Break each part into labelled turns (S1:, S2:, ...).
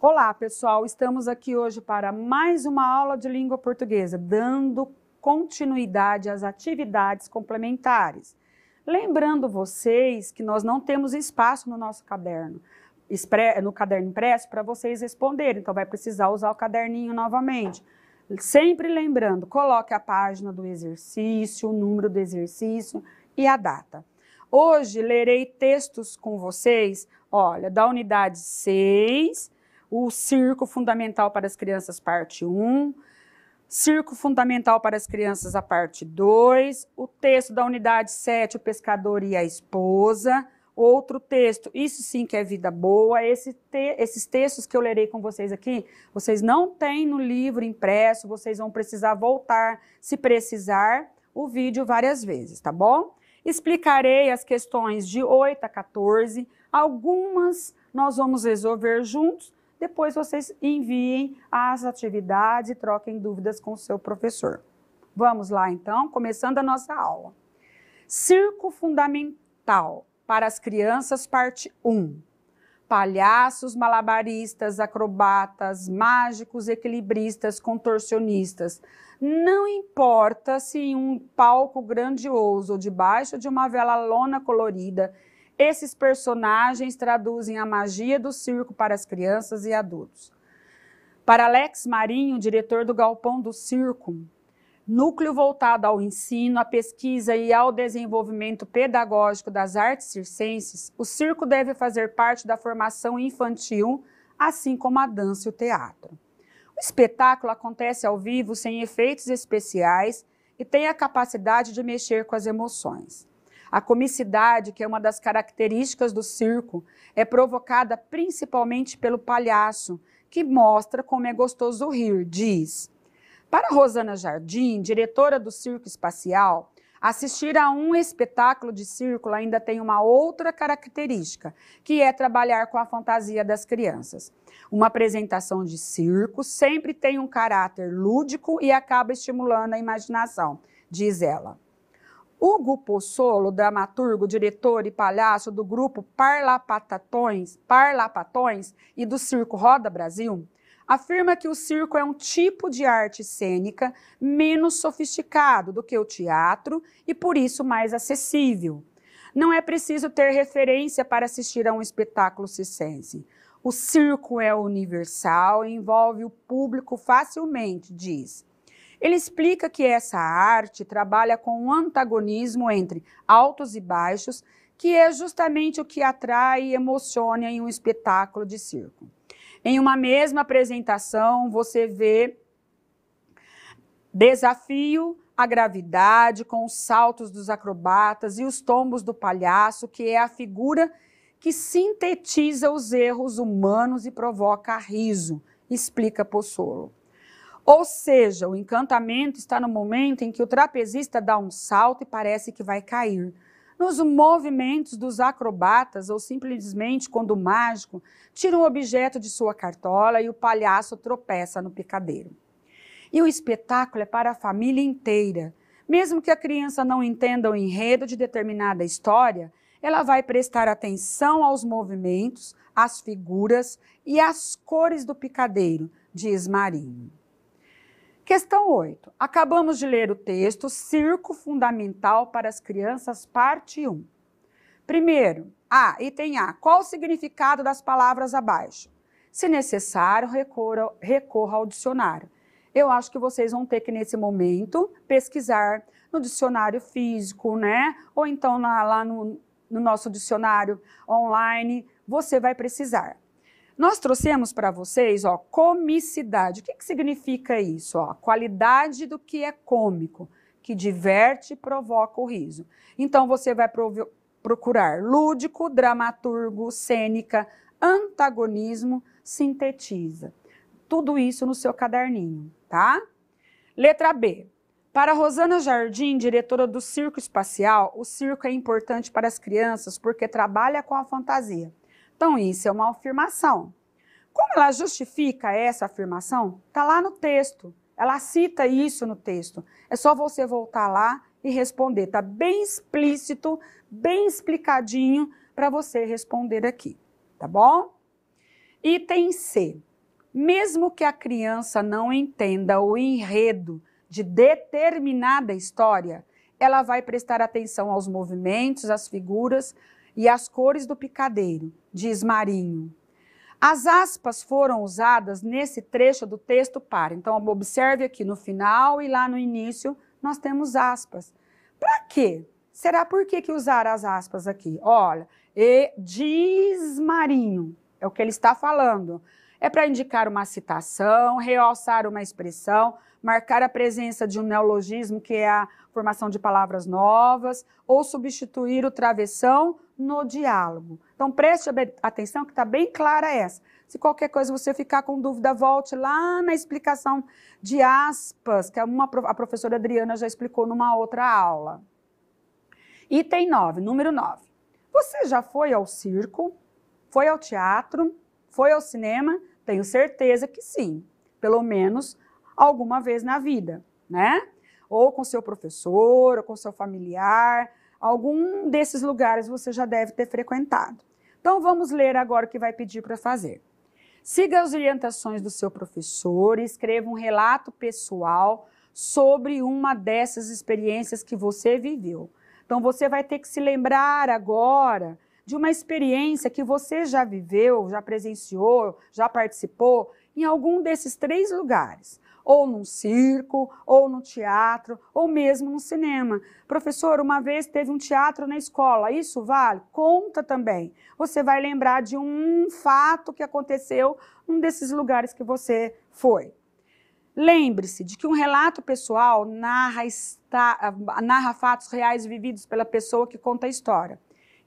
S1: Olá, pessoal. Estamos aqui hoje para mais uma aula de língua portuguesa, dando continuidade às atividades complementares. Lembrando vocês que nós não temos espaço no nosso caderno, no caderno impresso, para vocês responderem. Então, vai precisar usar o caderninho novamente. Sempre lembrando, coloque a página do exercício, o número do exercício e a data. Hoje lerei textos com vocês, olha, da unidade 6 o Circo Fundamental para as Crianças, parte 1, Circo Fundamental para as Crianças, a parte 2, o texto da unidade 7, O Pescador e a Esposa, outro texto, Isso Sim que é Vida Boa. Esse te, esses textos que eu lerei com vocês aqui, vocês não têm no livro impresso, vocês vão precisar voltar, se precisar, o vídeo várias vezes, tá bom? Explicarei as questões de 8 a 14, algumas nós vamos resolver juntos depois vocês enviem as atividades e troquem dúvidas com o seu professor. Vamos lá então, começando a nossa aula. Circo fundamental para as crianças, parte 1. Palhaços, malabaristas, acrobatas, mágicos, equilibristas, contorcionistas. Não importa se em um palco grandioso ou debaixo de uma vela lona colorida esses personagens traduzem a magia do circo para as crianças e adultos. Para Alex Marinho, diretor do Galpão do Circo, núcleo voltado ao ensino, à pesquisa e ao desenvolvimento pedagógico das artes circenses, o circo deve fazer parte da formação infantil, assim como a dança e o teatro. O espetáculo acontece ao vivo, sem efeitos especiais, e tem a capacidade de mexer com as emoções. A comicidade, que é uma das características do circo, é provocada principalmente pelo palhaço, que mostra como é gostoso rir, diz. Para Rosana Jardim, diretora do Circo Espacial, assistir a um espetáculo de circo ainda tem uma outra característica, que é trabalhar com a fantasia das crianças. Uma apresentação de circo sempre tem um caráter lúdico e acaba estimulando a imaginação, diz ela. Hugo Pozzolo, dramaturgo, diretor e palhaço do grupo Parlapatões e do Circo Roda Brasil, afirma que o circo é um tipo de arte cênica menos sofisticado do que o teatro e por isso mais acessível. Não é preciso ter referência para assistir a um espetáculo circense. O circo é universal e envolve o público facilmente, diz. Ele explica que essa arte trabalha com um antagonismo entre altos e baixos, que é justamente o que atrai e emociona em um espetáculo de circo. Em uma mesma apresentação, você vê desafio à gravidade com os saltos dos acrobatas e os tombos do palhaço, que é a figura que sintetiza os erros humanos e provoca riso, explica Possolo. Ou seja, o encantamento está no momento em que o trapezista dá um salto e parece que vai cair. Nos movimentos dos acrobatas ou simplesmente quando o mágico tira um objeto de sua cartola e o palhaço tropeça no picadeiro. E o espetáculo é para a família inteira. Mesmo que a criança não entenda o enredo de determinada história, ela vai prestar atenção aos movimentos, às figuras e às cores do picadeiro, diz Marinho. Questão 8. Acabamos de ler o texto Circo Fundamental para as Crianças, parte 1. Primeiro, A, item A. Qual o significado das palavras abaixo? Se necessário, recorra, recorra ao dicionário. Eu acho que vocês vão ter que, nesse momento, pesquisar no dicionário físico, né? Ou então na, lá no, no nosso dicionário online. Você vai precisar. Nós trouxemos para vocês, ó, comicidade. O que, que significa isso? Ó, qualidade do que é cômico, que diverte e provoca o riso. Então você vai procurar lúdico, dramaturgo, cênica, antagonismo, sintetiza. Tudo isso no seu caderninho, tá? Letra B. Para Rosana Jardim, diretora do Circo Espacial, o circo é importante para as crianças porque trabalha com a fantasia. Então, isso é uma afirmação. Como ela justifica essa afirmação? Está lá no texto. Ela cita isso no texto. É só você voltar lá e responder. Está bem explícito, bem explicadinho para você responder aqui. Tá bom? Item C. Mesmo que a criança não entenda o enredo de determinada história, ela vai prestar atenção aos movimentos, às figuras, e as cores do picadeiro, diz Marinho. As aspas foram usadas nesse trecho do texto para. Então, observe aqui no final e lá no início, nós temos aspas. Para quê? Será por que, que usar as aspas aqui? Olha, e diz Marinho, é o que ele está falando. É para indicar uma citação, realçar uma expressão, marcar a presença de um neologismo, que é a formação de palavras novas, ou substituir o travessão no diálogo. Então preste atenção que está bem clara essa. Se qualquer coisa você ficar com dúvida, volte lá na explicação de aspas, que é uma, a professora Adriana já explicou numa outra aula. Item 9, número 9. Você já foi ao circo? Foi ao teatro? Foi ao cinema? Tenho certeza que sim, pelo menos alguma vez na vida, né? Ou com seu professor, ou com seu familiar, Algum desses lugares você já deve ter frequentado. Então vamos ler agora o que vai pedir para fazer. Siga as orientações do seu professor e escreva um relato pessoal sobre uma dessas experiências que você viveu. Então você vai ter que se lembrar agora de uma experiência que você já viveu, já presenciou, já participou em algum desses três lugares ou num circo, ou no teatro, ou mesmo no cinema. Professor, uma vez teve um teatro na escola, isso vale? Conta também. Você vai lembrar de um fato que aconteceu num desses lugares que você foi. Lembre-se de que um relato pessoal narra, está narra fatos reais vividos pela pessoa que conta a história.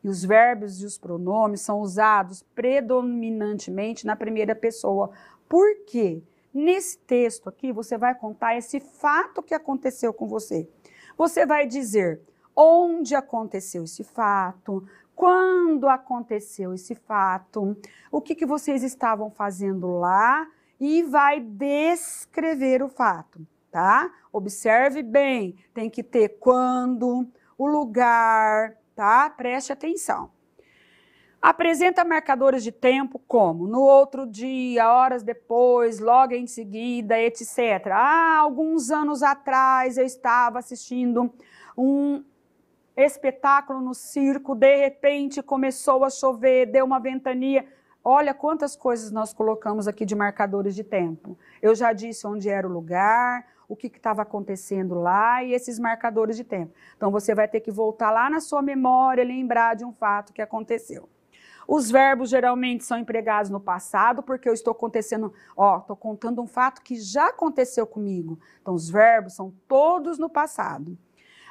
S1: E os verbos e os pronomes são usados predominantemente na primeira pessoa. Por quê? Nesse texto aqui, você vai contar esse fato que aconteceu com você. Você vai dizer onde aconteceu esse fato, quando aconteceu esse fato, o que, que vocês estavam fazendo lá e vai descrever o fato, tá? Observe bem, tem que ter quando, o lugar, tá? Preste atenção. Apresenta marcadores de tempo como no outro dia, horas depois, logo em seguida, etc. Ah, alguns anos atrás eu estava assistindo um espetáculo no circo, de repente começou a chover, deu uma ventania. Olha quantas coisas nós colocamos aqui de marcadores de tempo. Eu já disse onde era o lugar, o que estava acontecendo lá e esses marcadores de tempo. Então você vai ter que voltar lá na sua memória, lembrar de um fato que aconteceu. Os verbos geralmente são empregados no passado, porque eu estou acontecendo, ó, estou contando um fato que já aconteceu comigo. Então, os verbos são todos no passado.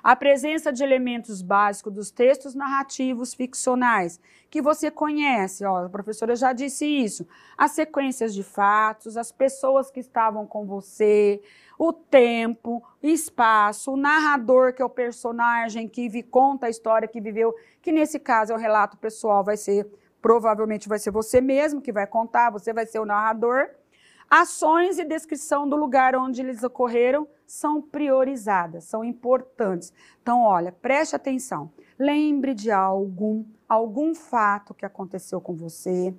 S1: A presença de elementos básicos dos textos narrativos ficcionais, que você conhece, ó, a professora já disse isso, as sequências de fatos, as pessoas que estavam com você, o tempo, espaço, o narrador, que é o personagem que conta a história que viveu, que nesse caso é o relato pessoal, vai ser Provavelmente vai ser você mesmo que vai contar, você vai ser o narrador. Ações e descrição do lugar onde eles ocorreram são priorizadas, são importantes. Então, olha, preste atenção. Lembre de algum, algum fato que aconteceu com você.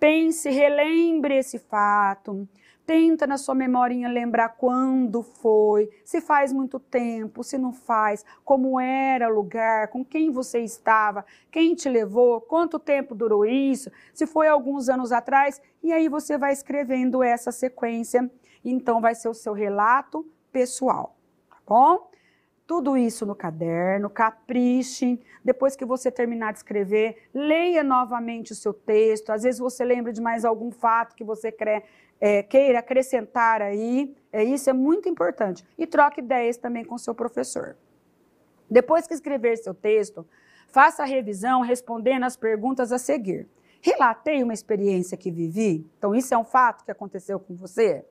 S1: Pense, relembre esse fato. Tenta na sua memorinha lembrar quando foi, se faz muito tempo, se não faz, como era o lugar, com quem você estava, quem te levou, quanto tempo durou isso, se foi alguns anos atrás, e aí você vai escrevendo essa sequência. Então vai ser o seu relato pessoal, tá bom? tudo isso no caderno, capriche. Depois que você terminar de escrever, leia novamente o seu texto. Às vezes você lembra de mais algum fato que você quer, é, queira acrescentar aí, é, isso é muito importante. E troque ideias também com seu professor. Depois que escrever seu texto, faça a revisão respondendo as perguntas a seguir. Relatei uma experiência que vivi? Então, isso é um fato que aconteceu com você?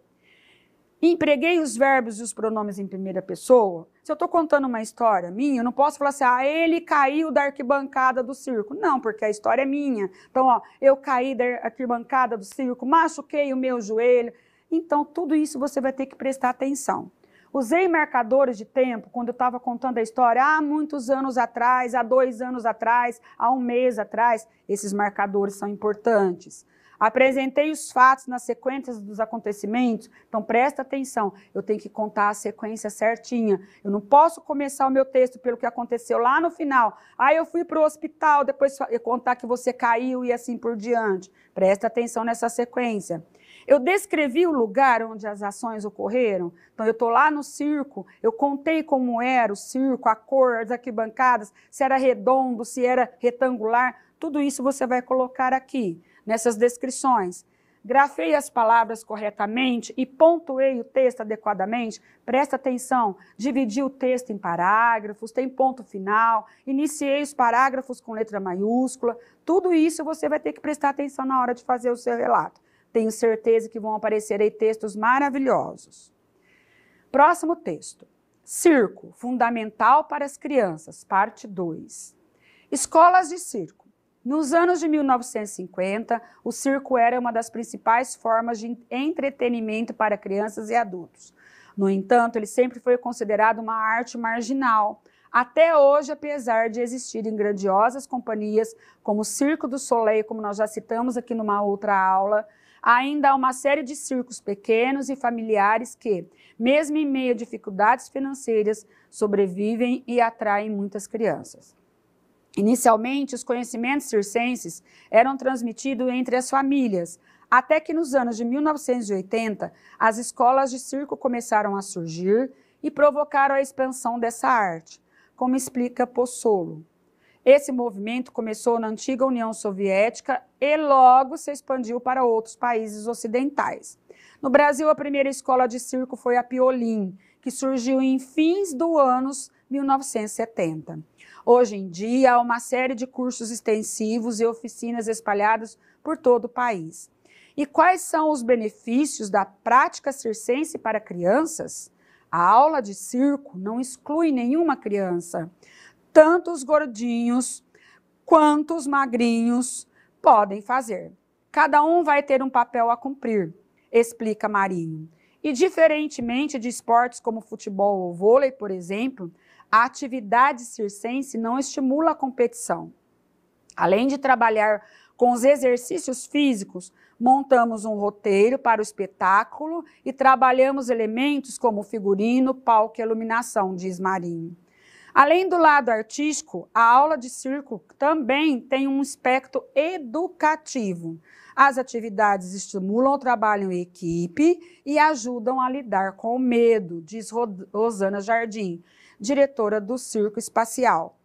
S1: empreguei os verbos e os pronomes em primeira pessoa, se eu estou contando uma história minha, eu não posso falar assim, ah, ele caiu da arquibancada do circo. Não, porque a história é minha. Então, ó, eu caí da arquibancada do circo, machuquei o meu joelho. Então, tudo isso você vai ter que prestar atenção. Usei marcadores de tempo quando eu estava contando a história há ah, muitos anos atrás, há dois anos atrás, há um mês atrás. Esses marcadores são importantes. Apresentei os fatos nas sequências dos acontecimentos. Então presta atenção, eu tenho que contar a sequência certinha. Eu não posso começar o meu texto pelo que aconteceu lá no final. Aí eu fui para o hospital, depois contar que você caiu e assim por diante. Presta atenção nessa sequência. Eu descrevi o lugar onde as ações ocorreram. Então, eu estou lá no circo, eu contei como era o circo, a cor, as arquibancadas, se era redondo, se era retangular. Tudo isso você vai colocar aqui nessas descrições. Grafei as palavras corretamente e pontuei o texto adequadamente. Presta atenção, dividi o texto em parágrafos, tem ponto final, iniciei os parágrafos com letra maiúscula. Tudo isso você vai ter que prestar atenção na hora de fazer o seu relato. Tenho certeza que vão aparecer aí textos maravilhosos. Próximo texto. Circo, fundamental para as crianças, parte 2. Escolas de circo. Nos anos de 1950, o circo era uma das principais formas de entretenimento para crianças e adultos. No entanto, ele sempre foi considerado uma arte marginal, até hoje, apesar de existirem grandiosas companhias como o Circo do Soleil, como nós já citamos aqui numa outra aula, ainda há uma série de circos pequenos e familiares que, mesmo em meio a dificuldades financeiras, sobrevivem e atraem muitas crianças. Inicialmente, os conhecimentos circenses eram transmitidos entre as famílias, até que nos anos de 1980, as escolas de circo começaram a surgir e provocaram a expansão dessa arte, como explica Possolo. Esse movimento começou na antiga União Soviética e logo se expandiu para outros países ocidentais. No Brasil, a primeira escola de circo foi a Piolim, que surgiu em fins do anos 1970. Hoje em dia, há uma série de cursos extensivos e oficinas espalhadas por todo o país. E quais são os benefícios da prática circense para crianças? A aula de circo não exclui nenhuma criança. Tanto os gordinhos quanto os magrinhos podem fazer. Cada um vai ter um papel a cumprir, explica Marinho. E diferentemente de esportes como futebol ou vôlei, por exemplo, a atividade circense não estimula a competição. Além de trabalhar com os exercícios físicos, montamos um roteiro para o espetáculo e trabalhamos elementos como figurino, palco e iluminação, diz Marinho. Além do lado artístico, a aula de circo também tem um aspecto educativo. As atividades estimulam o trabalho em equipe e ajudam a lidar com o medo, diz Rosana Jardim, diretora do Circo Espacial.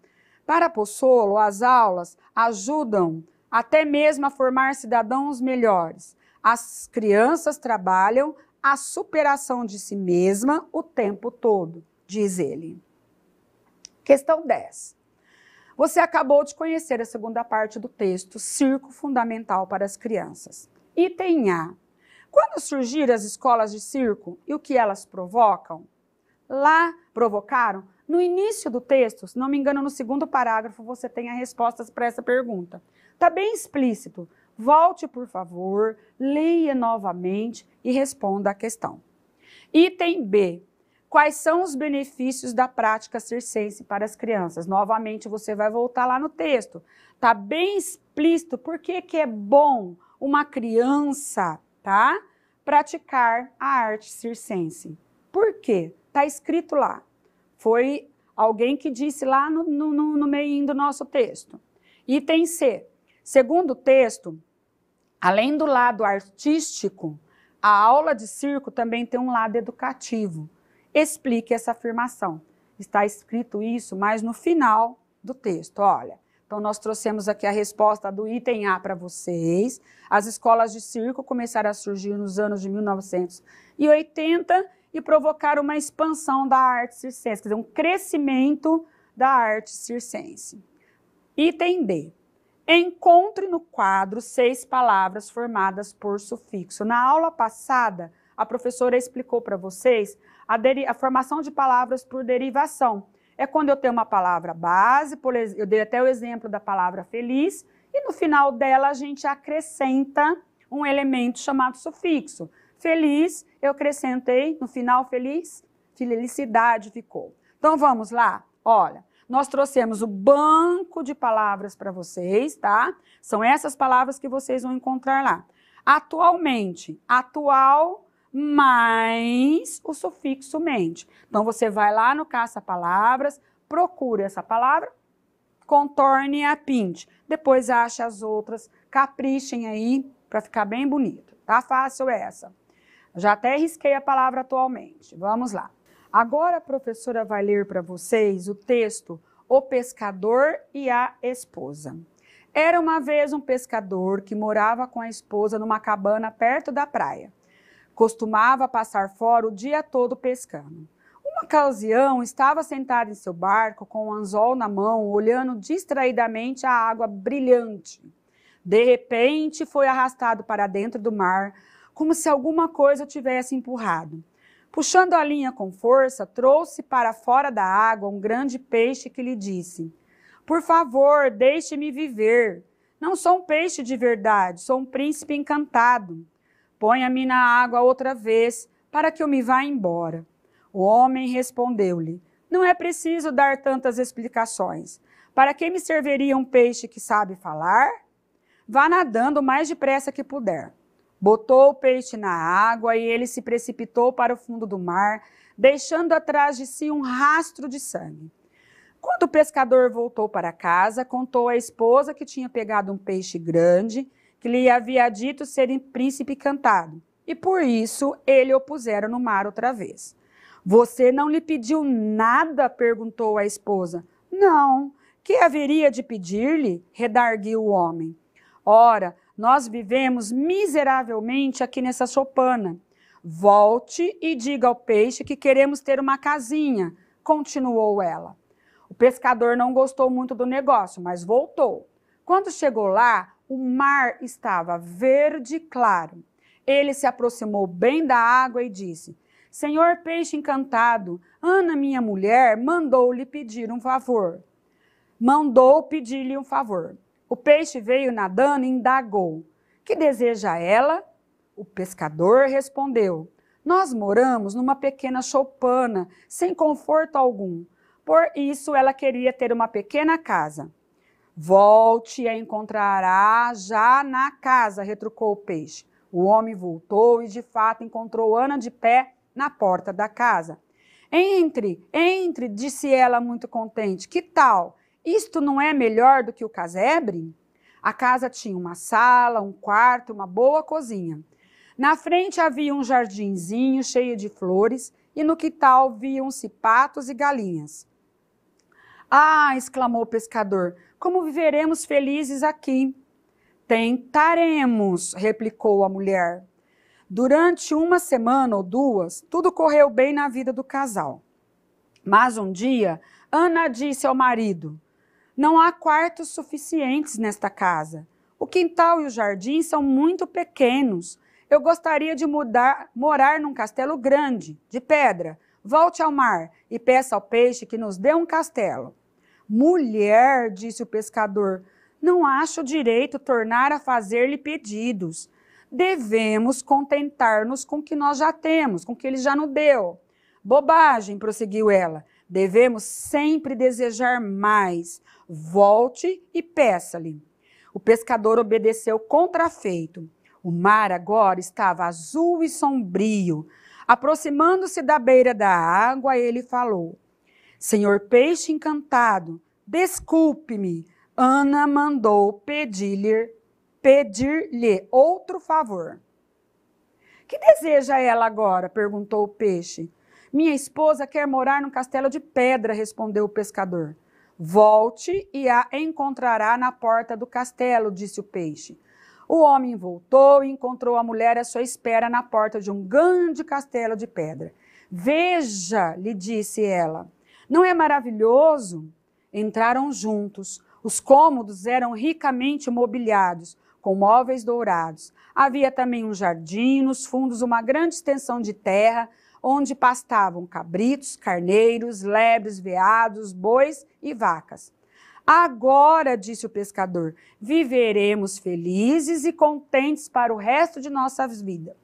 S1: Para Possolo, as aulas ajudam até mesmo a formar cidadãos melhores. As crianças trabalham a superação de si mesma o tempo todo, diz ele. Questão 10. Você acabou de conhecer a segunda parte do texto Circo Fundamental para as Crianças. Item A. Quando surgiram as escolas de circo e o que elas provocam? lá provocaram? No início do texto, se não me engano, no segundo parágrafo, você tem as respostas para essa pergunta. Está bem explícito. Volte, por favor, leia novamente e responda a questão. Item B. Quais são os benefícios da prática circense para as crianças? Novamente, você vai voltar lá no texto. Está bem explícito por que, que é bom uma criança tá, praticar a arte circense. Por quê? Está escrito lá. Foi alguém que disse lá no, no, no meio do nosso texto. Item C. Segundo o texto, além do lado artístico, a aula de circo também tem um lado educativo. Explique essa afirmação. Está escrito isso, mas no final do texto, olha. Então, nós trouxemos aqui a resposta do item A para vocês. As escolas de circo começaram a surgir nos anos de 1980 e provocar uma expansão da arte circense, quer dizer, um crescimento da arte circense. Item D. Encontre no quadro seis palavras formadas por sufixo. Na aula passada, a professora explicou para vocês a, a, formação de palavras por derivação. É quando eu tenho uma palavra base, por, eu dei até o exemplo da palavra feliz, e no final dela a gente acrescenta um elemento chamado sufixo. Feliz, eu acrescentei, no final feliz, felicidade ficou. Então vamos lá? Olha, nós trouxemos o banco de palavras para vocês, tá? São essas palavras que vocês vão encontrar lá. Atualmente, atual mais o sufixo mente. Então você vai lá no caça-palavras, procura essa palavra, contorne a pinte. Depois acha as outras, caprichem aí para ficar bem bonito. Tá fácil essa. Já até risquei a palavra atualmente. Vamos lá. Agora a professora vai ler para vocês o texto O Pescador e a Esposa. Era uma vez um pescador que morava com a esposa numa cabana perto da praia. Costumava passar fora o dia todo pescando. Uma ocasião, estava sentado em seu barco com um anzol na mão, olhando distraidamente a água brilhante. De repente, foi arrastado para dentro do mar, como se alguma coisa o tivesse empurrado. Puxando a linha com força, trouxe para fora da água um grande peixe que lhe disse: Por favor, deixe-me viver. Não sou um peixe de verdade, sou um príncipe encantado. Ponha-me na água outra vez, para que eu me vá embora. O homem respondeu-lhe: Não é preciso dar tantas explicações. Para que me serviria um peixe que sabe falar? Vá nadando o mais depressa que puder. Botou o peixe na água e ele se precipitou para o fundo do mar, deixando atrás de si um rastro de sangue. Quando o pescador voltou para casa, contou à esposa que tinha pegado um peixe grande, que lhe havia dito ser um príncipe cantado, e por isso ele o pusera no mar outra vez. Você não lhe pediu nada? perguntou a esposa. Não. Que haveria de pedir-lhe? redarguiu o homem. Ora, nós vivemos miseravelmente aqui nessa sopana. Volte e diga ao peixe que queremos ter uma casinha, continuou ela. O pescador não gostou muito do negócio, mas voltou. Quando chegou lá, o mar estava verde claro. Ele se aproximou bem da água e disse: Senhor peixe encantado, Ana, minha mulher, mandou lhe pedir um favor. Mandou pedir-lhe um favor. O peixe veio nadando e indagou: Que deseja ela? O pescador respondeu: Nós moramos numa pequena choupana, sem conforto algum. Por isso ela queria ter uma pequena casa. Volte e a encontrará já na casa, retrucou o peixe. O homem voltou e de fato encontrou Ana de pé na porta da casa. Entre, entre, disse ela muito contente. Que tal? Isto não é melhor do que o casebre? A casa tinha uma sala, um quarto, uma boa cozinha. Na frente havia um jardinzinho cheio de flores e no quintal viam-se patos e galinhas. Ah! exclamou o pescador, como viveremos felizes aqui? Tentaremos, replicou a mulher. Durante uma semana ou duas, tudo correu bem na vida do casal. Mas um dia, Ana disse ao marido: não há quartos suficientes nesta casa. O quintal e o jardim são muito pequenos. Eu gostaria de mudar, morar num castelo grande, de pedra. Volte ao mar e peça ao peixe que nos dê um castelo. Mulher, disse o pescador, não acho direito tornar a fazer-lhe pedidos. Devemos contentar-nos com o que nós já temos, com o que ele já nos deu. Bobagem, prosseguiu ela. Devemos sempre desejar mais. Volte e peça-lhe. O pescador obedeceu contrafeito. O mar agora estava azul e sombrio. Aproximando-se da beira da água, ele falou: Senhor peixe encantado, desculpe-me. Ana mandou pedir-lhe pedir-lhe outro favor. Que deseja ela agora? perguntou o peixe. Minha esposa quer morar num castelo de pedra, respondeu o pescador. Volte e a encontrará na porta do castelo, disse o peixe. O homem voltou e encontrou a mulher à sua espera na porta de um grande castelo de pedra. Veja, lhe disse ela, não é maravilhoso? Entraram juntos. Os cômodos eram ricamente mobiliados, com móveis dourados. Havia também um jardim, nos fundos uma grande extensão de terra, onde pastavam cabritos, carneiros, lebres, veados, bois e vacas. Agora, disse o pescador, viveremos felizes e contentes para o resto de nossas vidas.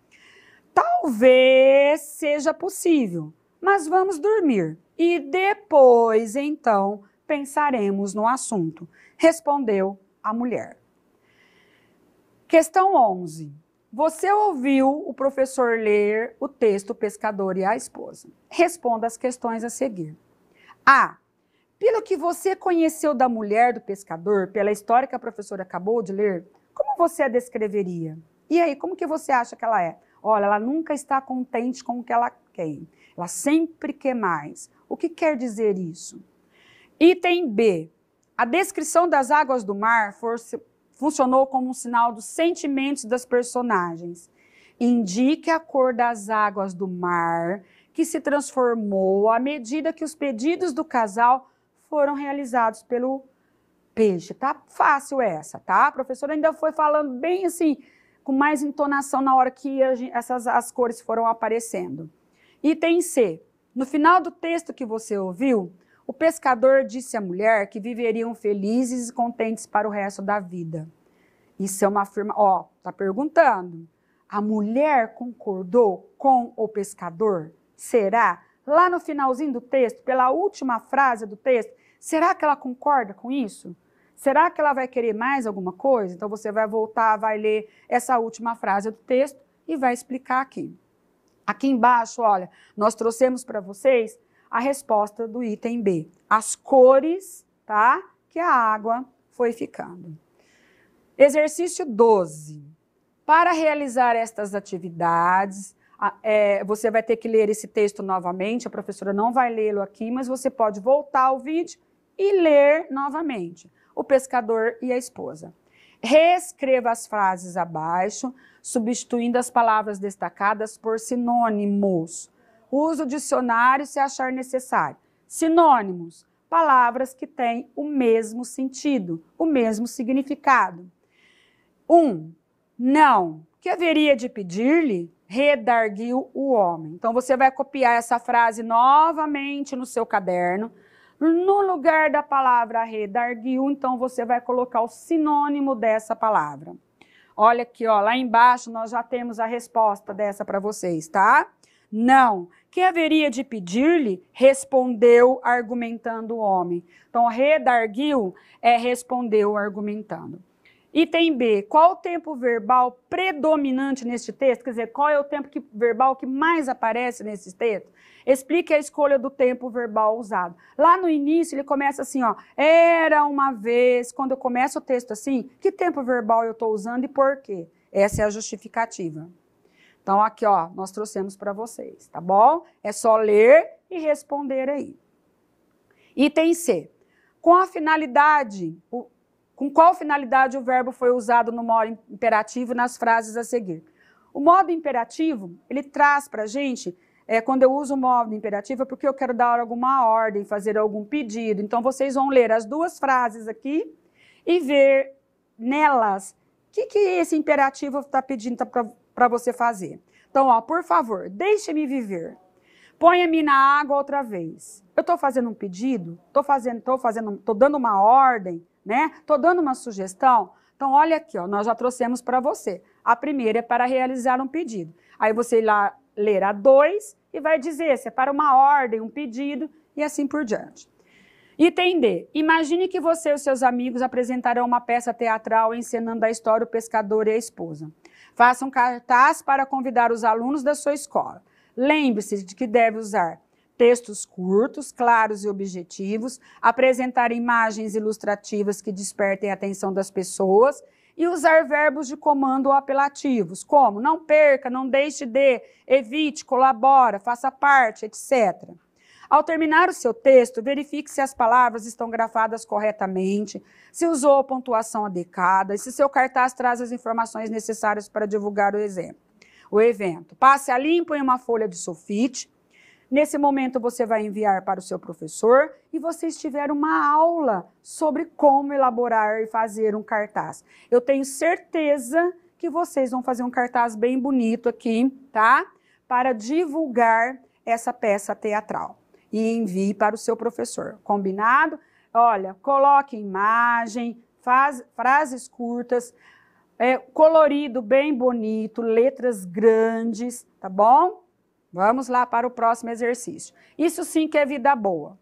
S1: Talvez seja possível, mas vamos dormir e depois, então, pensaremos no assunto, respondeu a mulher. Questão 11. Você ouviu o professor ler o texto Pescador e a Esposa. Responda as questões a seguir. A. Pelo que você conheceu da mulher do pescador, pela história que a professora acabou de ler, como você a descreveria? E aí, como que você acha que ela é? Olha, ela nunca está contente com o que ela quer. Ela sempre quer mais. O que quer dizer isso? Item B. A descrição das águas do mar funcionou como um sinal dos sentimentos das personagens. Indica a cor das águas do mar, que se transformou à medida que os pedidos do casal foram realizados pelo peixe. Tá fácil essa, tá? A professora ainda foi falando bem assim, com mais entonação na hora que a, essas as cores foram aparecendo. Item C. No final do texto que você ouviu, o pescador disse à mulher que viveriam felizes e contentes para o resto da vida. Isso é uma afirmação? Ó, tá perguntando. A mulher concordou com o pescador? Será? Lá no finalzinho do texto, pela última frase do texto, será que ela concorda com isso? Será que ela vai querer mais alguma coisa? Então você vai voltar, vai ler essa última frase do texto e vai explicar aqui. Aqui embaixo, olha, nós trouxemos para vocês a resposta do item B. As cores, tá? Que a água foi ficando. Exercício 12. Para realizar estas atividades, é, você vai ter que ler esse texto novamente, a professora não vai lê-lo aqui, mas você pode voltar ao vídeo e ler novamente. O pescador e a esposa. Reescreva as frases abaixo, substituindo as palavras destacadas por sinônimos. Use o dicionário se achar necessário. Sinônimos, palavras que têm o mesmo sentido, o mesmo significado. 1. Um, não. Que haveria de pedir-lhe? Redarguiu o homem. Então você vai copiar essa frase novamente no seu caderno. No lugar da palavra redarguiu, então você vai colocar o sinônimo dessa palavra. Olha aqui, ó, lá embaixo nós já temos a resposta dessa para vocês, tá? Não. Quem haveria de pedir-lhe? Respondeu, argumentando o homem. Então, redarguiu é respondeu, argumentando. Item B, qual o tempo verbal predominante neste texto? Quer dizer, qual é o tempo que, verbal que mais aparece nesse texto? Explique a escolha do tempo verbal usado. Lá no início ele começa assim, ó, era uma vez. Quando eu começo o texto assim, que tempo verbal eu estou usando e por quê? Essa é a justificativa. Então, aqui, ó, nós trouxemos para vocês, tá bom? É só ler e responder aí. Item C. Com a finalidade, o, com qual finalidade o verbo foi usado no modo imperativo nas frases a seguir? O modo imperativo, ele traz para a gente, é, quando eu uso o modo imperativo, é porque eu quero dar alguma ordem, fazer algum pedido. Então, vocês vão ler as duas frases aqui e ver nelas o que, que esse imperativo está pedindo está pra, para você fazer. Então, ó, por favor, deixe-me viver. Ponha-me na água outra vez. Eu estou fazendo um pedido, estou fazendo, estou fazendo, estou dando uma ordem, né? Estou dando uma sugestão. Então, olha aqui, ó, nós já trouxemos para você. A primeira é para realizar um pedido. Aí você lá ler a dois e vai dizer se é para uma ordem, um pedido e assim por diante. Item D. Imagine que você e seus amigos apresentarão uma peça teatral encenando a história do pescador e a esposa. Façam um cartaz para convidar os alunos da sua escola. Lembre-se de que deve usar textos curtos, claros e objetivos, apresentar imagens ilustrativas que despertem a atenção das pessoas e usar verbos de comando ou apelativos, como não perca, não deixe de, evite, colabora, faça parte, etc. Ao terminar o seu texto, verifique se as palavras estão grafadas corretamente, se usou a pontuação adequada e se seu cartaz traz as informações necessárias para divulgar o exemplo. O evento. Passe a limpo em uma folha de sulfite. Nesse momento, você vai enviar para o seu professor e vocês tiveram uma aula sobre como elaborar e fazer um cartaz. Eu tenho certeza que vocês vão fazer um cartaz bem bonito aqui, tá? Para divulgar essa peça teatral e envie para o seu professor. Combinado? Olha, coloque imagem, faz, frases curtas, é, colorido bem bonito, letras grandes, tá bom? Vamos lá para o próximo exercício. Isso sim que é vida boa.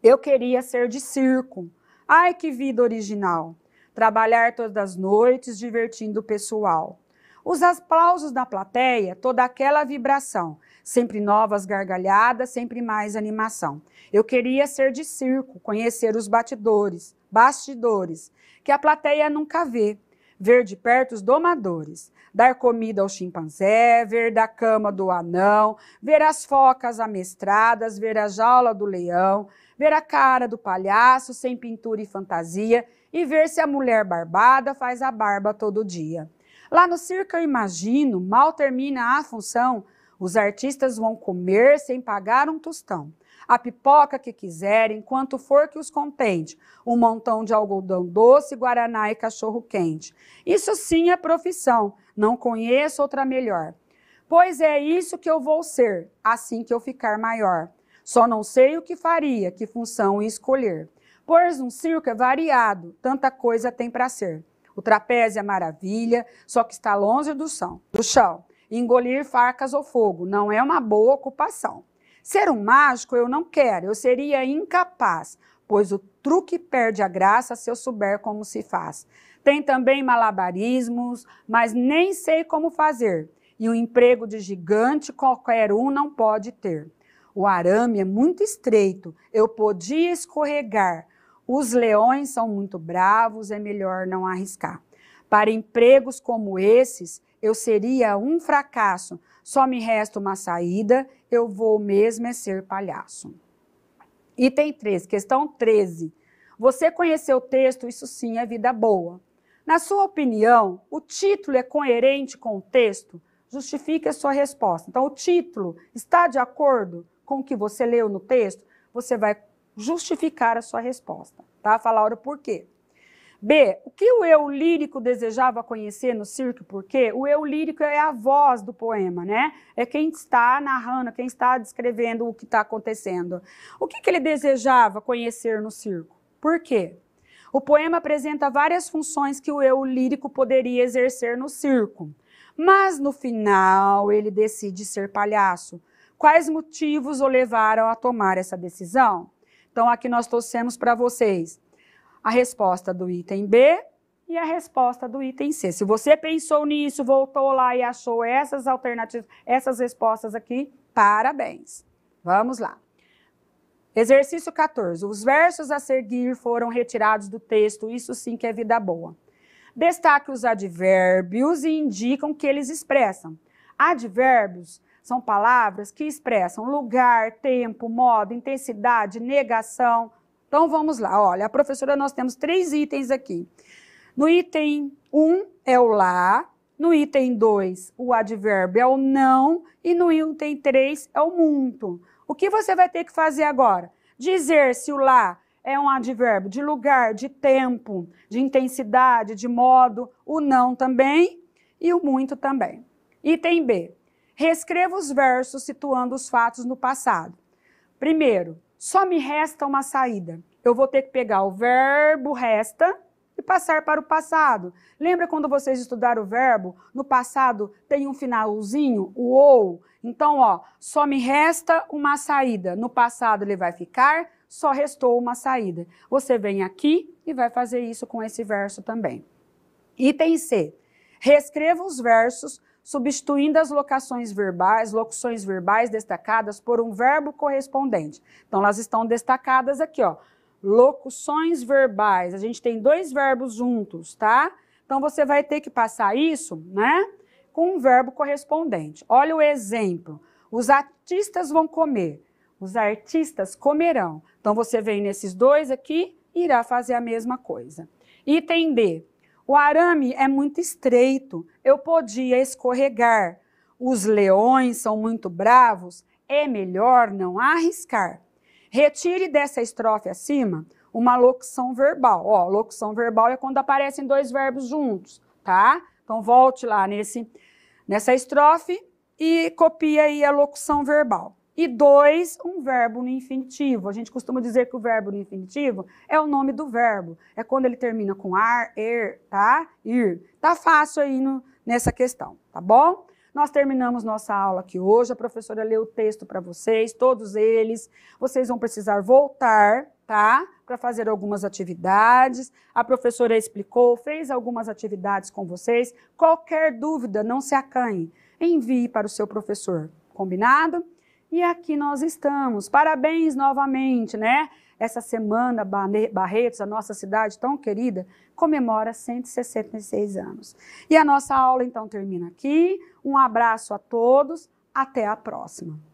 S1: Eu queria ser de circo. Ai, que vida original! Trabalhar todas as noites, divertindo o pessoal. Os aplausos da plateia, toda aquela vibração sempre novas gargalhadas, sempre mais animação. Eu queria ser de circo, conhecer os batidores, bastidores, que a plateia nunca vê, ver de perto os domadores, dar comida ao chimpanzé, ver da cama do anão, ver as focas amestradas, ver a jaula do leão, ver a cara do palhaço sem pintura e fantasia e ver se a mulher barbada faz a barba todo dia. Lá no circo eu imagino, mal termina a função, os artistas vão comer sem pagar um tostão. A pipoca que quiserem, quanto for que os contente. Um montão de algodão doce, guaraná e cachorro quente. Isso sim é profissão. Não conheço outra melhor. Pois é isso que eu vou ser, assim que eu ficar maior. Só não sei o que faria, que função escolher. Pois um circo é variado, tanta coisa tem para ser. O trapézio é maravilha, só que está longe do chão. Do chão engolir facas ou fogo. Não é uma boa ocupação. Ser um mágico eu não quero, eu seria incapaz, pois o truque perde a graça se eu souber como se faz. Tem também malabarismos, mas nem sei como fazer. E o um emprego de gigante qualquer um não pode ter. O arame é muito estreito, eu podia escorregar. Os leões são muito bravos, é melhor não arriscar. Para empregos como esses, eu seria um fracasso. Só me resta uma saída, eu vou mesmo é ser palhaço. Item 3, questão 13. Você conheceu o texto, isso sim é vida boa. Na sua opinião, o título é coerente com o texto? Justifique a sua resposta. Então, o título está de acordo com o que você leu no texto? Você vai justificar a sua resposta, tá? Falar o porquê. B. O que o eu lírico desejava conhecer no circo? Porque o eu lírico é a voz do poema, né? É quem está narrando, quem está descrevendo o que está acontecendo. O que, que ele desejava conhecer no circo? Por quê? O poema apresenta várias funções que o eu lírico poderia exercer no circo. Mas no final ele decide ser palhaço. Quais motivos o levaram a tomar essa decisão? Então aqui nós trouxemos para vocês a resposta do item B e a resposta do item C. Se você pensou nisso, voltou lá e achou essas alternativas, essas respostas aqui, parabéns. Vamos lá. Exercício 14. Os versos a seguir foram retirados do texto, isso sim que é vida boa. Destaque os advérbios e indicam que eles expressam. Advérbios são palavras que expressam lugar, tempo, modo, intensidade, negação, então vamos lá, olha, a professora, nós temos três itens aqui. No item 1 um, é o lá, no item 2 o advérbio é o não e no item 3 é o muito. O que você vai ter que fazer agora? Dizer se o lá é um advérbio de lugar, de tempo, de intensidade, de modo, o não também e o muito também. Item B. Reescreva os versos situando os fatos no passado. Primeiro, só me resta uma saída. Eu vou ter que pegar o verbo resta e passar para o passado. Lembra quando vocês estudaram o verbo? No passado tem um finalzinho, o ou. Então, ó, só me resta uma saída. No passado ele vai ficar, só restou uma saída. Você vem aqui e vai fazer isso com esse verso também. Item C. Reescreva os versos substituindo as locações verbais, locuções verbais destacadas por um verbo correspondente. Então, elas estão destacadas aqui, ó. Locuções verbais. A gente tem dois verbos juntos, tá? Então, você vai ter que passar isso, né? Com um verbo correspondente. Olha o exemplo. Os artistas vão comer. Os artistas comerão. Então, você vem nesses dois aqui, e irá fazer a mesma coisa. Item D o arame é muito estreito, eu podia escorregar. Os leões são muito bravos, é melhor não arriscar. Retire dessa estrofe acima uma locução verbal. Ó, locução verbal é quando aparecem dois verbos juntos, tá? Então volte lá nesse nessa estrofe e copie aí a locução verbal. E dois, um verbo no infinitivo. A gente costuma dizer que o verbo no infinitivo é o nome do verbo. É quando ele termina com ar, er, tá? Ir. Tá fácil aí no, nessa questão, tá bom? Nós terminamos nossa aula aqui hoje. A professora leu o texto para vocês, todos eles. Vocês vão precisar voltar, tá? Para fazer algumas atividades. A professora explicou, fez algumas atividades com vocês. Qualquer dúvida, não se acanhe. Envie para o seu professor. Combinado? E aqui nós estamos. Parabéns novamente, né? Essa semana, Barretos, a nossa cidade tão querida, comemora 166 anos. E a nossa aula então termina aqui. Um abraço a todos. Até a próxima.